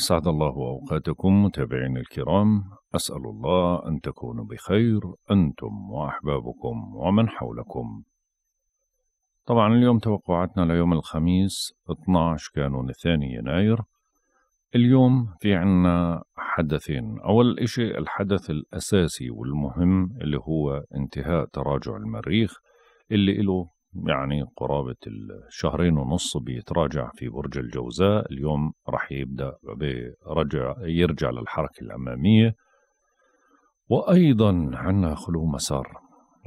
أسعد الله أوقاتكم متابعينا الكرام أسأل الله أن تكونوا بخير أنتم وأحبابكم ومن حولكم طبعا اليوم توقعاتنا ليوم الخميس 12 كانون الثاني يناير اليوم في عنا حدثين أول إشي الحدث الأساسي والمهم اللي هو انتهاء تراجع المريخ اللي له يعني قرابة الشهرين ونص بيتراجع في برج الجوزاء اليوم رح يبدأ برجع يرجع للحركة الأمامية وأيضا عندنا خلو مسار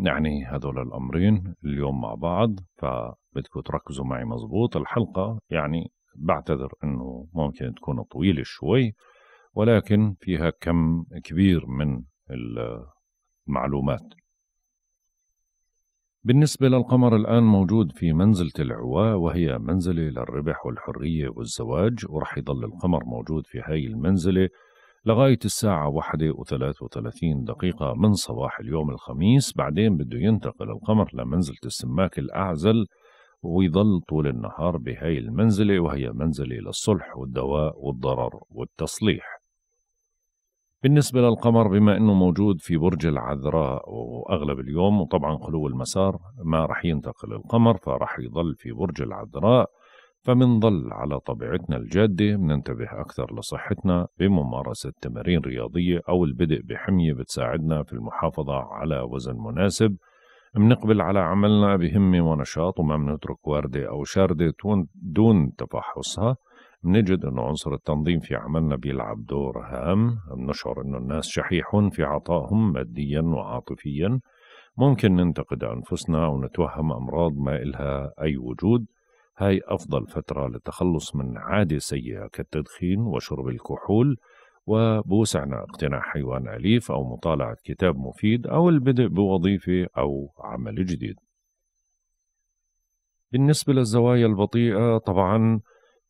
يعني هذول الأمرين اليوم مع بعض فبدكم تركزوا معي مظبوط الحلقة يعني بعتذر أنه ممكن تكون طويلة شوي ولكن فيها كم كبير من المعلومات بالنسبة للقمر الآن موجود في منزلة العواء وهي منزلة للربح والحرية والزواج ورح يضل القمر موجود في هاي المنزلة لغاية الساعة واحدة وثلاث وثلاثين دقيقة من صباح اليوم الخميس بعدين بده ينتقل القمر لمنزلة السماك الأعزل ويظل طول النهار بهاي المنزلة وهي منزلة للصلح والدواء والضرر والتصليح بالنسبة للقمر بما أنه موجود في برج العذراء وأغلب اليوم وطبعا خلو المسار ما رح ينتقل القمر فرح يضل في برج العذراء فمنضل على طبيعتنا الجادة مننتبه أكثر لصحتنا بممارسة تمارين رياضية أو البدء بحمية بتساعدنا في المحافظة على وزن مناسب منقبل على عملنا بهمة ونشاط وما منترك واردة أو شاردة دون تفحصها نجد أن عنصر التنظيم في عملنا بيلعب دور هام بنشعر أن الناس شحيحون في عطائهم ماديا وعاطفيا ممكن ننتقد أنفسنا أو نتوهم أمراض ما إلها أي وجود هاي أفضل فترة للتخلص من عادة سيئة كالتدخين وشرب الكحول وبوسعنا اقتناع حيوان أليف أو مطالعة كتاب مفيد أو البدء بوظيفة أو عمل جديد بالنسبة للزوايا البطيئة طبعا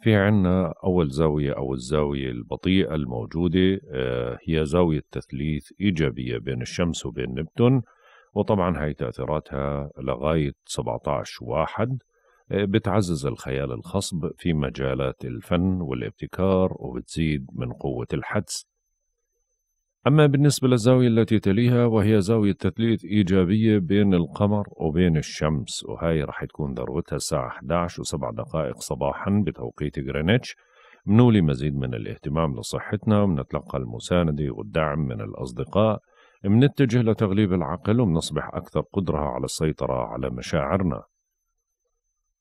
في عنا أول زاوية أو الزاوية البطيئة الموجودة آه، هي زاوية تثليث إيجابية بين الشمس وبين نبتون وطبعا هاي تأثيراتها لغاية 17 واحد آه، بتعزز الخيال الخصب في مجالات الفن والابتكار وبتزيد من قوة الحدس أما بالنسبة للزاوية التي تليها وهي زاوية تثليث إيجابية بين القمر وبين الشمس وهي رح تكون ذروتها الساعة 11 و7 دقائق صباحا بتوقيت غرينتش منولي مزيد من الاهتمام لصحتنا منتلقى المساندة والدعم من الأصدقاء منتجه لتغليب العقل ومنصبح أكثر قدرة على السيطرة على مشاعرنا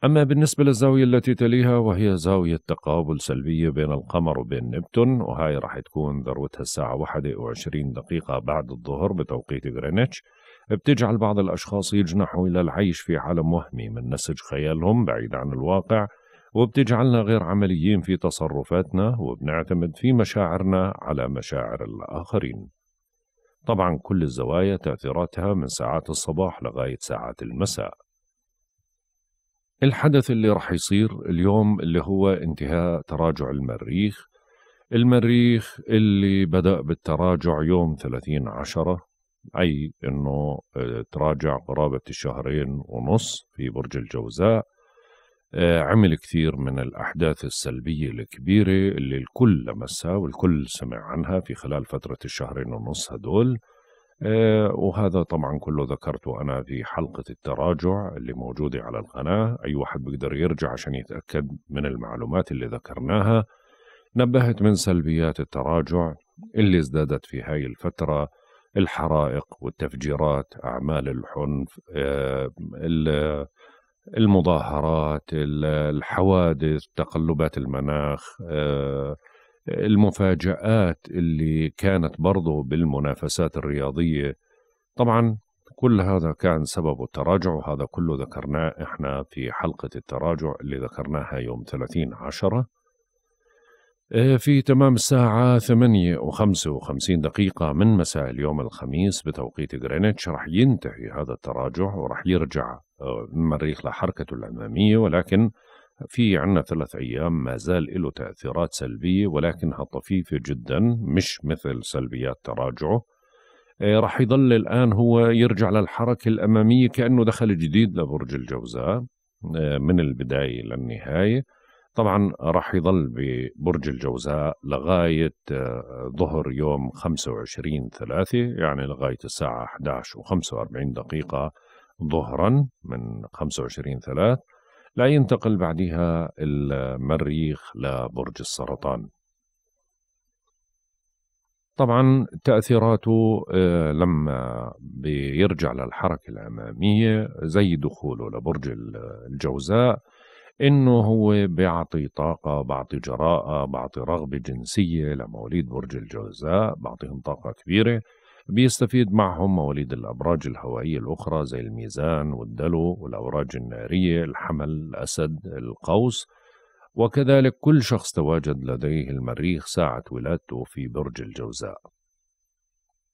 أما بالنسبة للزاوية التي تليها وهي زاوية تقابل سلبية بين القمر وبين نبتون وهي راح تكون ذروتها الساعة 21 دقيقة بعد الظهر بتوقيت غرينتش بتجعل بعض الأشخاص يجنحوا إلى العيش في عالم وهمي من نسج خيالهم بعيد عن الواقع وبتجعلنا غير عمليين في تصرفاتنا وبنعتمد في مشاعرنا على مشاعر الآخرين طبعا كل الزوايا تأثيراتها من ساعات الصباح لغاية ساعات المساء الحدث اللي راح يصير اليوم اللي هو انتهاء تراجع المريخ المريخ اللي بدأ بالتراجع يوم 30 عشرة أي أنه آه، تراجع قرابة الشهرين ونص في برج الجوزاء آه، عمل كثير من الأحداث السلبية الكبيرة اللي الكل لمسها والكل سمع عنها في خلال فترة الشهرين ونص هدول آه، وهذا طبعا كله ذكرته أنا في حلقة التراجع اللي موجودة على القناة أي واحد بيقدر يرجع عشان يتأكد من المعلومات اللي ذكرناها نبهت من سلبيات التراجع اللي ازدادت في هاي الفترة الحرائق والتفجيرات أعمال الحنف آه، المظاهرات الحوادث تقلبات المناخ آه، المفاجآت اللي كانت برضه بالمنافسات الرياضية طبعا كل هذا كان سببه التراجع وهذا كله ذكرناه احنا في حلقة التراجع اللي ذكرناها يوم 30 عشرة آه، في تمام الساعة 8 و55 دقيقة من مساء اليوم الخميس بتوقيت غرينتش رح ينتهي هذا التراجع ورح يرجع المريخ آه، لحركته الأمامية ولكن في عنا ثلاث أيام ما زال له تأثيرات سلبية ولكنها طفيفة جدا مش مثل سلبيات تراجعه آه، رح يضل الآن هو يرجع للحركة الأمامية كأنه دخل جديد لبرج الجوزاء آه، من البداية للنهاية طبعا راح يظل ببرج الجوزاء لغاية آه، ظهر يوم 25 ثلاثة يعني لغاية الساعة 11 و 45 دقيقة ظهرا من 25 ثلاثة لا ينتقل بعدها المريخ لبرج السرطان طبعا تأثيراته آه، لما بيرجع للحركة الأمامية زي دخوله لبرج الجوزاء انه هو بيعطي طاقة بعطي جراءة بعطي رغبة جنسية لمواليد برج الجوزاء بعطيهم طاقة كبيرة بيستفيد معهم مواليد الأبراج الهوائية الأخرى زي الميزان والدلو والأوراج النارية الحمل الأسد القوس وكذلك كل شخص تواجد لديه المريخ ساعة ولادته في برج الجوزاء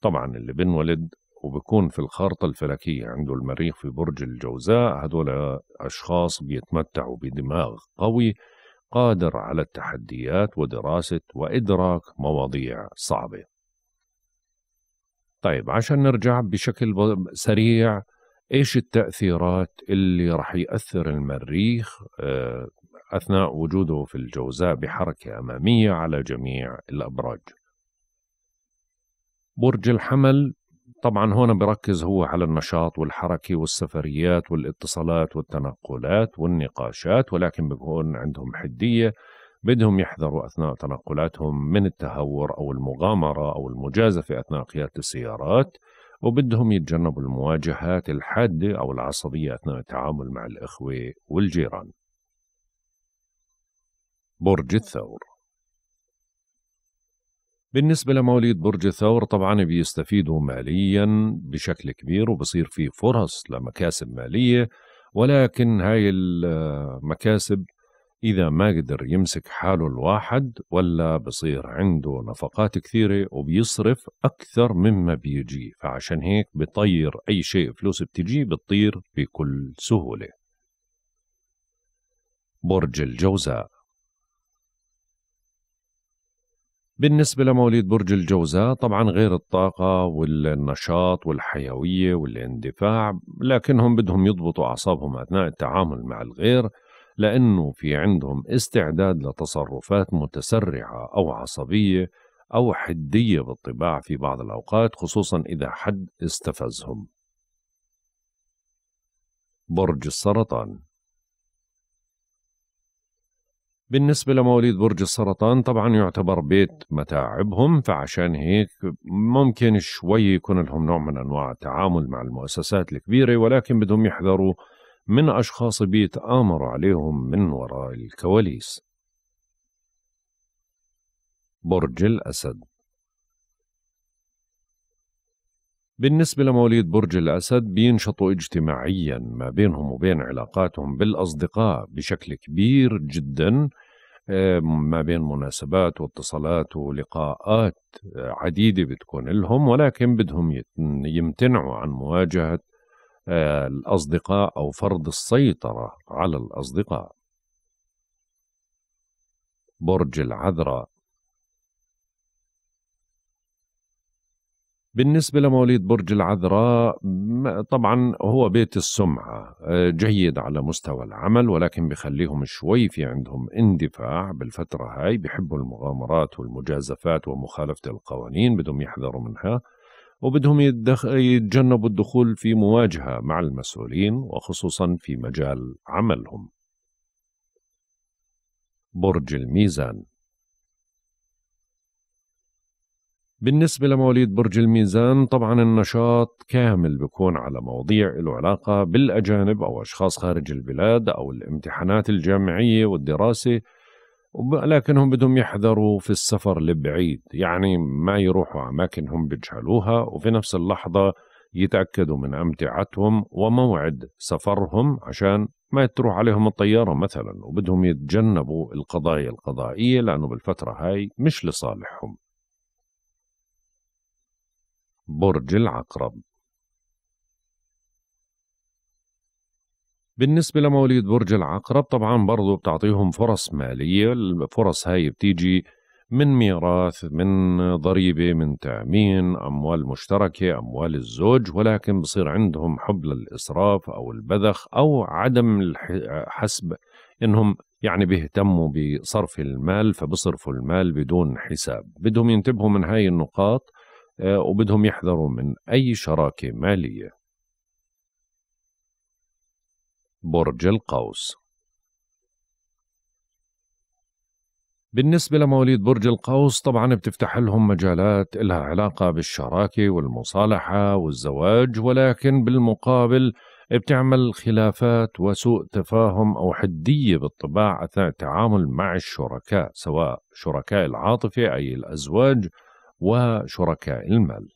طبعا اللي بنولد وبكون في الخارطة الفلكية عنده المريخ في برج الجوزاء هذول أشخاص بيتمتعوا بدماغ قوي قادر على التحديات ودراسة وإدراك مواضيع صعبة طيب عشان نرجع بشكل سريع ايش التاثيرات اللي راح ياثر المريخ آه، اثناء وجوده في الجوزاء بحركه اماميه على جميع الابراج برج الحمل طبعا هنا بركز هو على النشاط والحركة والسفريات والاتصالات والتنقلات والنقاشات ولكن بيكون عندهم حدية بدهم يحذروا أثناء تنقلاتهم من التهور أو المغامرة أو المجازفة أثناء قيادة السيارات وبدهم يتجنبوا المواجهات الحادة أو العصبية أثناء التعامل مع الإخوة والجيران برج الثور بالنسبة لمواليد برج الثور طبعا بيستفيدوا ماليا بشكل كبير وبصير في فرص لمكاسب مالية ولكن هاي المكاسب إذا ما قدر يمسك حاله الواحد ولا بصير عنده نفقات كثيرة وبيصرف أكثر مما بيجي فعشان هيك بطير أي شيء فلوس بتجي بتطير بكل سهولة برج الجوزاء بالنسبة لمواليد برج الجوزاء طبعا غير الطاقة والنشاط والحيوية والاندفاع لكنهم بدهم يضبطوا أعصابهم أثناء التعامل مع الغير لأنه في عندهم استعداد لتصرفات متسرعة أو عصبية أو حدية بالطباع في بعض الأوقات خصوصا إذا حد استفزهم برج السرطان بالنسبة لمواليد برج السرطان طبعا يعتبر بيت متاعبهم فعشان هيك ممكن شوي يكون لهم نوع من أنواع التعامل مع المؤسسات الكبيرة ولكن بدهم يحذروا من أشخاص بيتآمروا عليهم من وراء الكواليس برج الأسد بالنسبة لمواليد برج الأسد بينشطوا اجتماعيا ما بينهم وبين علاقاتهم بالأصدقاء بشكل كبير جدا آه، ما بين مناسبات واتصالات ولقاءات عديدة بتكون لهم ولكن بدهم يمتنعوا عن مواجهة الأصدقاء أو فرض السيطرة على الأصدقاء برج العذراء بالنسبة لمواليد برج العذراء طبعا هو بيت السمعة آه، جيد على مستوى العمل ولكن بخليهم شوي في عندهم اندفاع بالفترة هاي بيحبوا المغامرات والمجازفات ومخالفة القوانين بدهم يحذروا منها وبدهم يدخ... يتجنبوا الدخول في مواجهة مع المسؤولين وخصوصا في مجال عملهم برج الميزان بالنسبة لمواليد برج الميزان طبعا النشاط كامل بيكون على مواضيع له علاقة بالأجانب أو أشخاص خارج البلاد أو الامتحانات الجامعية والدراسة لكنهم بدهم يحذروا في السفر لبعيد يعني ما يروحوا أماكن هم بيجهلوها وفي نفس اللحظة يتأكدوا من أمتعتهم وموعد سفرهم عشان ما تروح عليهم الطيارة مثلا وبدهم يتجنبوا القضايا القضائية لأنه بالفترة هاي مش لصالحهم برج العقرب بالنسبة لمواليد برج العقرب طبعا برضو بتعطيهم فرص مالية الفرص هاي بتيجي من ميراث من ضريبة من تأمين أموال مشتركة أموال الزوج ولكن بصير عندهم حب للإسراف أو البذخ أو عدم حسب إنهم يعني بيهتموا بصرف المال فبصرفوا المال بدون حساب بدهم ينتبهوا من هاي النقاط آه، وبدهم يحذروا من أي شراكة مالية برج القوس بالنسبة لمواليد برج القوس طبعا بتفتح لهم مجالات لها علاقة بالشراكة والمصالحة والزواج ولكن بالمقابل بتعمل خلافات وسوء تفاهم أو حدية بالطباع أثناء التعامل مع الشركاء سواء شركاء العاطفة أي الأزواج وشركاء المال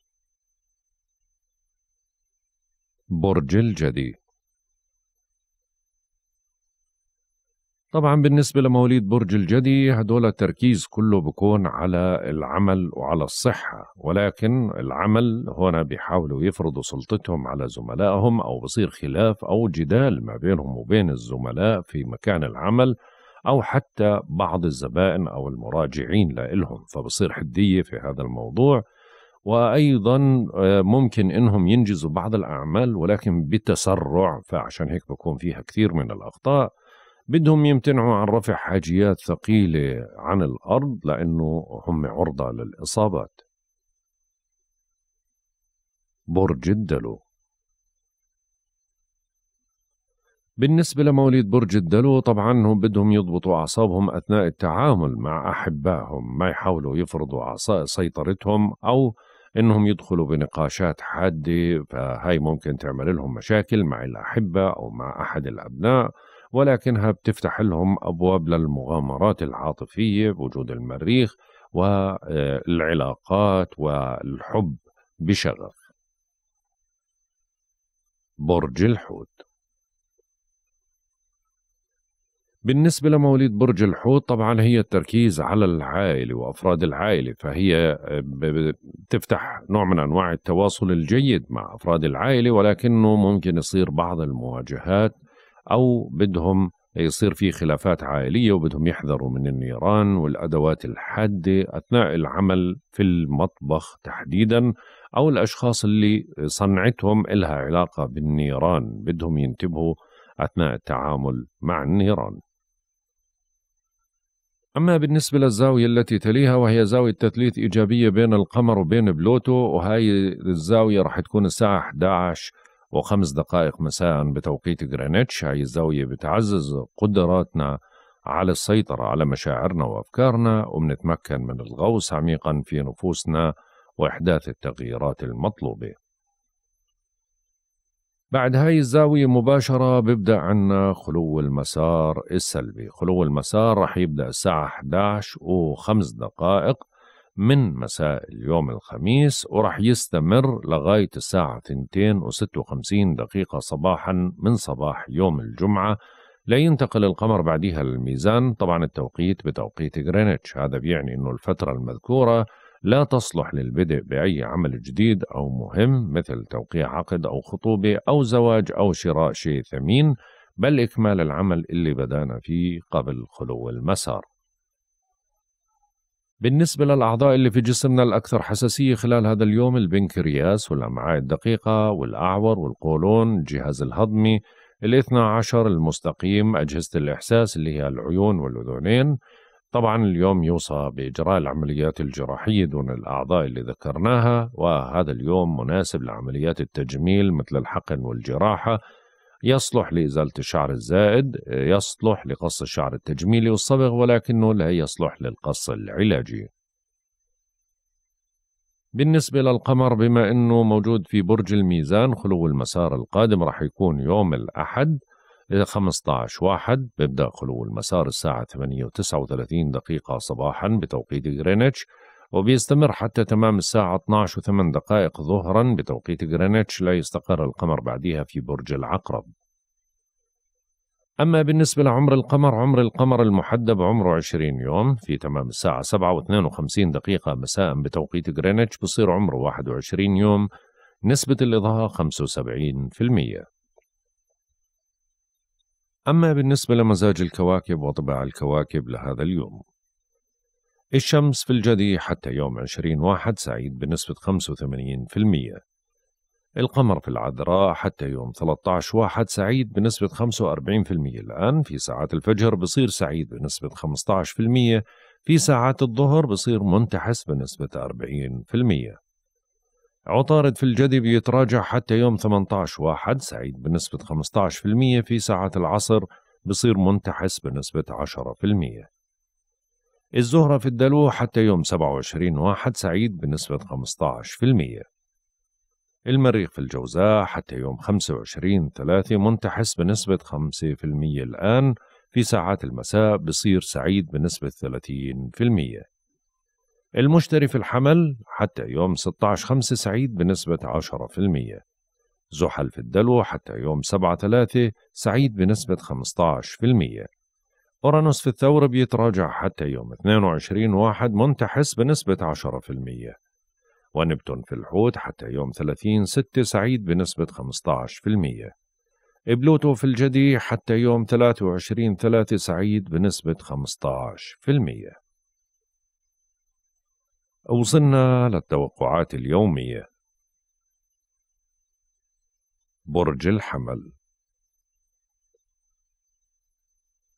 برج الجدي طبعا بالنسبة لمواليد برج الجدي هدول التركيز كله بكون على العمل وعلى الصحة ولكن العمل هنا بيحاولوا يفرضوا سلطتهم على زملائهم أو بصير خلاف أو جدال ما بينهم وبين الزملاء في مكان العمل أو حتى بعض الزبائن أو المراجعين لإلهم فبصير حدية في هذا الموضوع وايضا آه، ممكن انهم ينجزوا بعض الاعمال ولكن بتسرع فعشان هيك بكون فيها كثير من الاخطاء بدهم يمتنعوا عن رفع حاجيات ثقيلة عن الأرض لأنه هم عرضة للإصابات برج الدلو بالنسبة لمواليد برج الدلو طبعا هم بدهم يضبطوا أعصابهم أثناء التعامل مع أحبائهم ما يحاولوا يفرضوا سيطرتهم أو انهم يدخلوا بنقاشات حاده فهاي ممكن تعمل لهم مشاكل مع الاحبه او مع احد الابناء ولكنها بتفتح لهم أبواب للمغامرات العاطفية بوجود المريخ والعلاقات والحب بشغف برج الحوت بالنسبة لمواليد برج الحوت طبعا هي التركيز على العائلة وأفراد العائلة فهي بتفتح نوع من أنواع التواصل الجيد مع أفراد العائلة ولكنه ممكن يصير بعض المواجهات أو بدهم يصير في خلافات عائلية وبدهم يحذروا من النيران والأدوات الحادة أثناء العمل في المطبخ تحديدا أو الأشخاص اللي صنعتهم إلها علاقة بالنيران بدهم ينتبهوا أثناء التعامل مع النيران أما بالنسبة للزاوية التي تليها وهي زاوية تثليث إيجابية بين القمر وبين بلوتو وهي الزاوية رح تكون الساعة 11 وخمس دقائق مساء بتوقيت جرينتش هاي الزاوية بتعزز قدراتنا على السيطرة على مشاعرنا وأفكارنا وبنتمكن من الغوص عميقا في نفوسنا وإحداث التغييرات المطلوبة بعد هاي الزاوية مباشرة بيبدأ عنا خلو المسار السلبي خلو المسار رح يبدأ الساعة 11 وخمس دقائق من مساء اليوم الخميس وراح يستمر لغاية الساعة 256 دقيقة صباحا من صباح يوم الجمعة لا ينتقل القمر بعدها للميزان طبعا التوقيت بتوقيت غرينتش هذا بيعني أنه الفترة المذكورة لا تصلح للبدء بأي عمل جديد أو مهم مثل توقيع عقد أو خطوبة أو زواج أو شراء شيء ثمين بل إكمال العمل اللي بدأنا فيه قبل خلو المسار بالنسبة للأعضاء اللي في جسمنا الأكثر حساسية خلال هذا اليوم البنكرياس والأمعاء الدقيقة والأعور والقولون الجهاز الهضمي الاثنى عشر المستقيم أجهزة الإحساس اللي هي العيون والأذنين طبعا اليوم يوصى بإجراء العمليات الجراحية دون الأعضاء اللي ذكرناها وهذا اليوم مناسب لعمليات التجميل مثل الحقن والجراحة يصلح لإزالة الشعر الزائد يصلح لقص الشعر التجميلي والصبغ ولكنه لا يصلح للقص العلاجي بالنسبة للقمر بما أنه موجود في برج الميزان خلو المسار القادم راح يكون يوم الأحد 15 واحد بيبدأ خلو المسار الساعة 8 و 39 دقيقة صباحا بتوقيت غرينتش وبيستمر حتى تمام الساعة 12 وثمان دقائق ظهرا بتوقيت غرينتش لا يستقر القمر بعدها في برج العقرب أما بالنسبة لعمر القمر عمر القمر المحدب عمره 20 يوم في تمام الساعة 7 و52 دقيقة مساء بتوقيت غرينتش بصير عمره 21 يوم نسبة الإضاءة 75% أما بالنسبة لمزاج الكواكب وطباع الكواكب لهذا اليوم الشمس في الجدي حتى يوم 20 واحد سعيد بنسبة 85% القمر في العذراء حتى يوم 13 واحد سعيد بنسبة 45% الآن في ساعات الفجر بصير سعيد بنسبة 15% في ساعات الظهر بصير منتحس بنسبة 40% عطارد في الجدي بيتراجع حتى يوم 18 واحد سعيد بنسبة 15% في ساعات العصر بصير منتحس بنسبة 10% الزهرة في الدلو حتى يوم 27 واحد سعيد بنسبة 15% المريخ في الجوزاء حتى يوم 25 ثلاثة منتحس بنسبة 5% الآن في ساعات المساء بصير سعيد بنسبة 30% المشتري في الحمل حتى يوم 16 خمسة سعيد بنسبة 10% زحل في الدلو حتى يوم 7 ثلاثة سعيد بنسبة 15% أورانوس في الثورة بيتراجع حتى يوم 22 واحد منتحس بنسبة 10% ونبتون في الحوت حتى يوم 30 6 سعيد بنسبة 15% بلوتو في الجدي حتى يوم 23 3 سعيد بنسبة 15% وصلنا للتوقعات اليومية برج الحمل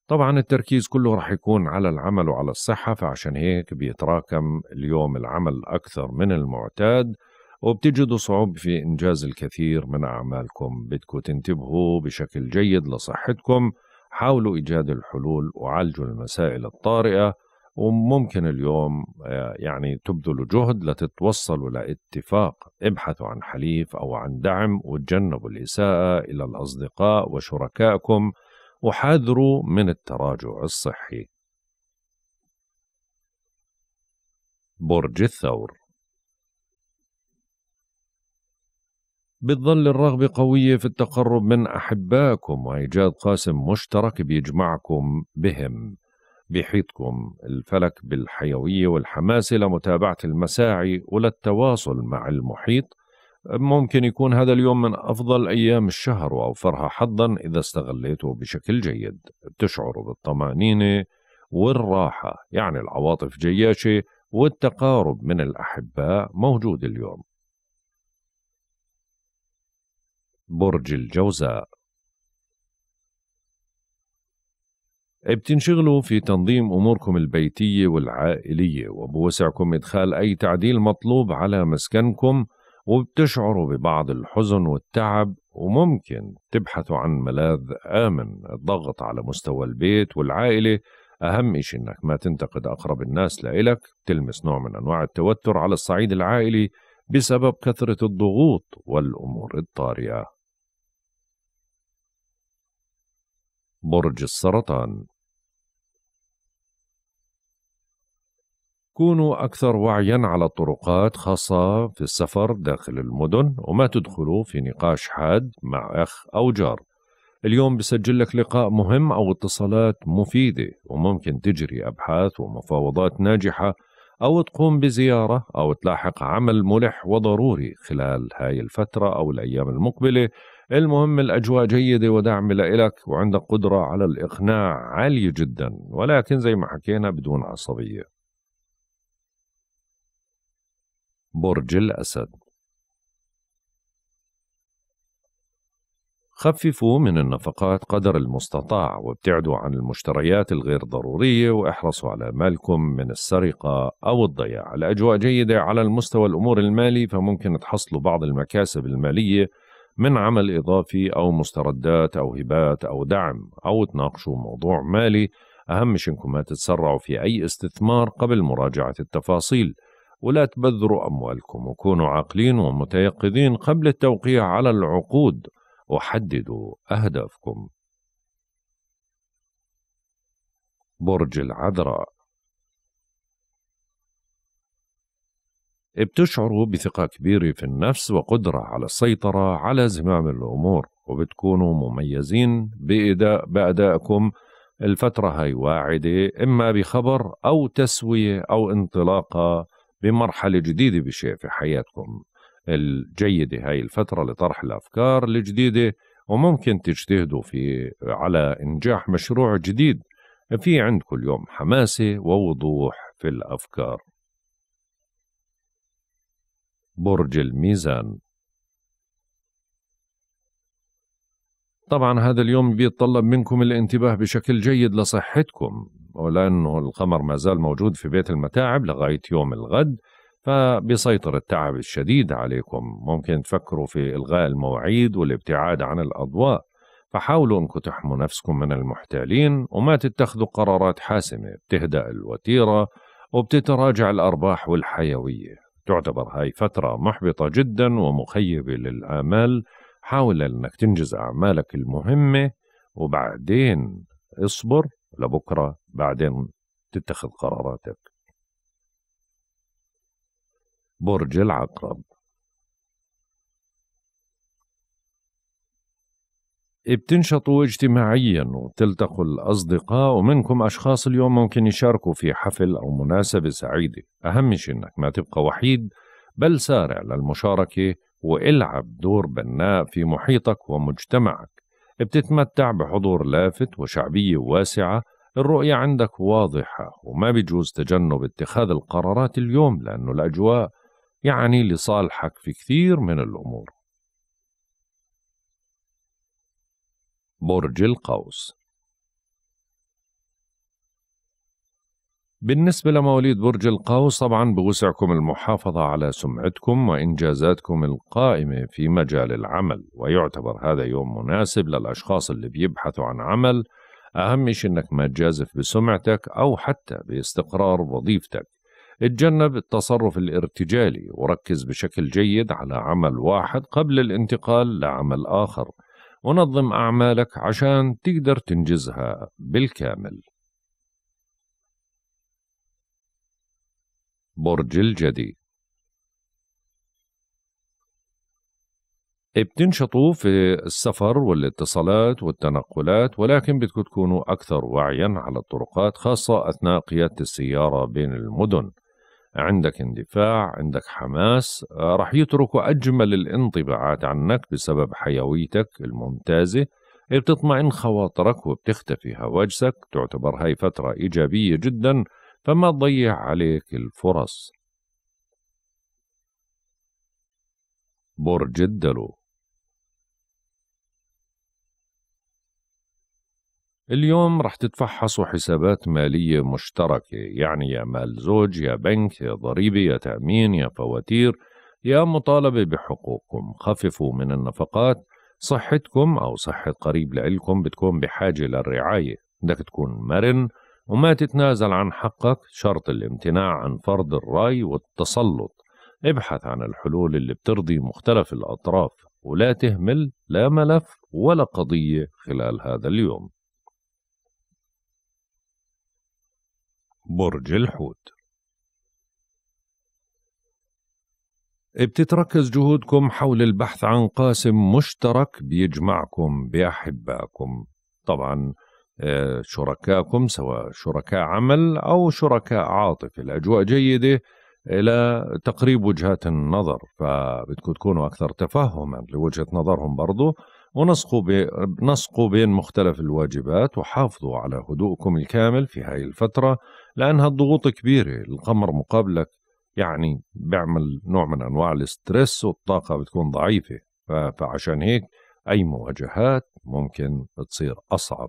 طبعا التركيز كله راح يكون على العمل وعلى الصحة فعشان هيك بيتراكم اليوم العمل أكثر من المعتاد وبتجدوا صعوبة في إنجاز الكثير من أعمالكم بدكم تنتبهوا بشكل جيد لصحتكم حاولوا إيجاد الحلول وعالجوا المسائل الطارئة وممكن اليوم آه، يعني تبذلوا جهد لتتوصلوا لاتفاق ابحثوا عن حليف أو عن دعم وتجنبوا الإساءة إلى الأصدقاء وشركائكم وحذروا من التراجع الصحي برج الثور بتظل الرغبة قوية في التقرب من أحبائكم وإيجاد قاسم مشترك بيجمعكم بهم بيحيطكم الفلك بالحيوية والحماسة لمتابعة المساعي وللتواصل مع المحيط ممكن يكون هذا اليوم من أفضل أيام الشهر وأوفرها حظا إذا استغليته بشكل جيد تشعر بالطمأنينة والراحة يعني العواطف جياشة والتقارب من الأحباء موجود اليوم برج الجوزاء بتنشغلوا في تنظيم أموركم البيتية والعائلية وبوسعكم إدخال أي تعديل مطلوب على مسكنكم وبتشعروا ببعض الحزن والتعب وممكن تبحثوا عن ملاذ آمن الضغط على مستوى البيت والعائلة أهم شيء إنك ما تنتقد أقرب الناس لإلك تلمس نوع من أنواع التوتر على الصعيد العائلي بسبب كثرة الضغوط والأمور الطارئة برج السرطان كونوا أكثر وعيا على الطرقات خاصة في السفر داخل المدن وما تدخلوا في نقاش حاد مع أخ أو جار اليوم بسجل لك لقاء مهم أو اتصالات مفيدة وممكن تجري أبحاث ومفاوضات ناجحة أو تقوم بزيارة أو تلاحق عمل ملح وضروري خلال هاي الفترة أو الأيام المقبلة المهم الأجواء جيدة ودعم لإلك وعندك قدرة على الإقناع عالية جدا ولكن زي ما حكينا بدون عصبية برج الأسد خففوا من النفقات قدر المستطاع وابتعدوا عن المشتريات الغير ضرورية واحرصوا على مالكم من السرقة أو الضياع الأجواء جيدة على المستوى الأمور المالي فممكن تحصلوا بعض المكاسب المالية من عمل إضافي أو مستردات أو هبات أو دعم أو تناقشوا موضوع مالي أهم شيء إنكم ما تتسرعوا في أي استثمار قبل مراجعة التفاصيل ولا تبذروا أموالكم وكونوا عاقلين ومتيقظين قبل التوقيع على العقود وحددوا أهدافكم برج العذراء بتشعروا بثقة كبيرة في النفس وقدرة على السيطرة على زمام الأمور وبتكونوا مميزين بأداء بأدائكم الفترة هاي واعدة إما بخبر أو تسوية أو انطلاقة بمرحلة جديدة بشيء في حياتكم الجيدة هاي الفترة لطرح الأفكار الجديدة وممكن تجتهدوا في على إنجاح مشروع جديد في عندكم اليوم حماسة ووضوح في الأفكار برج الميزان طبعا هذا اليوم بيتطلب منكم الانتباه بشكل جيد لصحتكم ولأنه القمر ما زال موجود في بيت المتاعب لغاية يوم الغد فبيسيطر التعب الشديد عليكم ممكن تفكروا في إلغاء المواعيد والابتعاد عن الأضواء فحاولوا أنكم تحموا نفسكم من المحتالين وما تتخذوا قرارات حاسمة بتهدأ الوتيرة وبتتراجع الأرباح والحيوية تعتبر هاي فترة محبطة جدا ومخيبة للآمال حاول أنك تنجز أعمالك المهمة وبعدين اصبر لبكرة بعدين تتخذ قراراتك برج العقرب بتنشطوا اجتماعيا وتلتقوا الأصدقاء ومنكم أشخاص اليوم ممكن يشاركوا في حفل أو مناسبة سعيدة أهم شيء أنك ما تبقى وحيد بل سارع للمشاركة والعب دور بناء في محيطك ومجتمعك بتتمتع بحضور لافت وشعبية واسعة الرؤية عندك واضحة وما بيجوز تجنب اتخاذ القرارات اليوم لأنه الأجواء يعني لصالحك في كثير من الأمور برج القوس بالنسبة لمواليد برج القوس طبعا بوسعكم المحافظة على سمعتكم وإنجازاتكم القائمة في مجال العمل ويعتبر هذا يوم مناسب للأشخاص اللي بيبحثوا عن عمل أهم شيء إنك ما تجازف بسمعتك أو حتى باستقرار وظيفتك اتجنب التصرف الارتجالي وركز بشكل جيد على عمل واحد قبل الانتقال لعمل آخر ونظم أعمالك عشان تقدر تنجزها بالكامل برج الجدي بتنشطوا في السفر والاتصالات والتنقلات ولكن بدكم تكونوا أكثر وعيا على الطرقات خاصة أثناء قيادة السيارة بين المدن عندك اندفاع عندك حماس آه، رح يتركوا أجمل الانطباعات عنك بسبب حيويتك الممتازة بتطمئن خواطرك وبتختفي هواجسك تعتبر هاي فترة إيجابية جداً فما تضيع عليك الفرص برج الدلو اليوم رح تتفحصوا حسابات مالية مشتركة يعني يا مال زوج يا بنك يا ضريبة يا تأمين يا فواتير يا مطالبة بحقوقكم خففوا من النفقات صحتكم أو صحة قريب لعلكم بتكون بحاجة للرعاية بدك تكون مرن وما تتنازل عن حقك شرط الامتناع عن فرض الرأي والتسلط ابحث عن الحلول اللي بترضي مختلف الأطراف ولا تهمل لا ملف ولا قضية خلال هذا اليوم برج الحوت بتتركز جهودكم حول البحث عن قاسم مشترك بيجمعكم بأحبائكم طبعا آه، شركائكم سواء شركاء عمل أو شركاء عاطفة الأجواء جيدة إلى تقريب وجهات النظر فبدكم تكونوا أكثر تفهما لوجهة نظرهم برضو ونسقوا نسقوا بين مختلف الواجبات وحافظوا على هدوءكم الكامل في هاي الفترة لأنها الضغوط كبيرة القمر مقابلك يعني بيعمل نوع من أنواع الاسترس والطاقة بتكون ضعيفة فعشان هيك أي مواجهات ممكن تصير أصعب